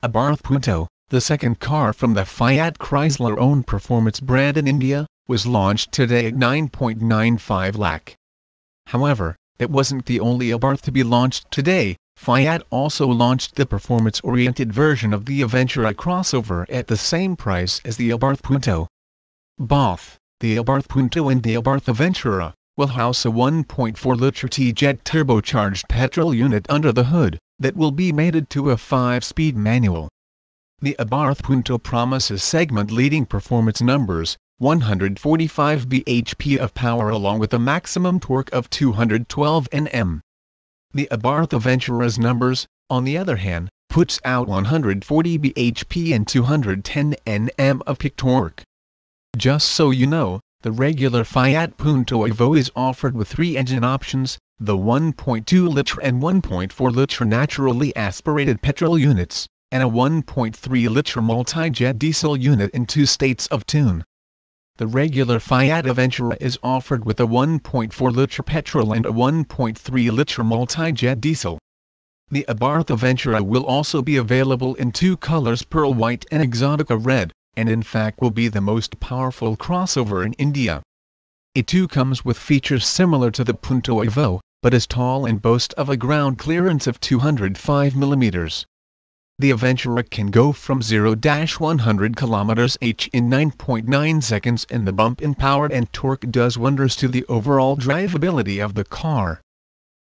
Abarth Punto, the second car from the Fiat Chrysler-owned performance brand in India, was launched today at 9.95 lakh. However, it wasn't the only Abarth to be launched today, Fiat also launched the performance-oriented version of the Aventura crossover at the same price as the Abarth Punto. Both, the Abarth Punto and the Abarth Aventura, will house a 1.4-liter T-Jet turbocharged petrol unit under the hood, that will be mated to a 5-speed manual. The Abarth Punto promises segment-leading performance numbers, 145 bhp of power along with a maximum torque of 212 Nm. The Abarth Aventura's numbers, on the other hand, puts out 140 bhp and 210 Nm of peak torque. Just so you know, the regular Fiat Punto Evo is offered with three engine options, the 1.2-litre and 1.4-litre naturally aspirated petrol units, and a 1.3-litre multi-jet diesel unit in two states of tune. The regular Fiat Aventura is offered with a 1.4-litre petrol and a 1.3-litre multi-jet diesel. The Abarth Aventura will also be available in two colors pearl white and exotica red and in fact will be the most powerful crossover in India. It too comes with features similar to the Punto Evo, but is tall and boasts of a ground clearance of 205 mm. The Aventura can go from 0-100 km h in 9.9 seconds and the bump in power and torque does wonders to the overall drivability of the car.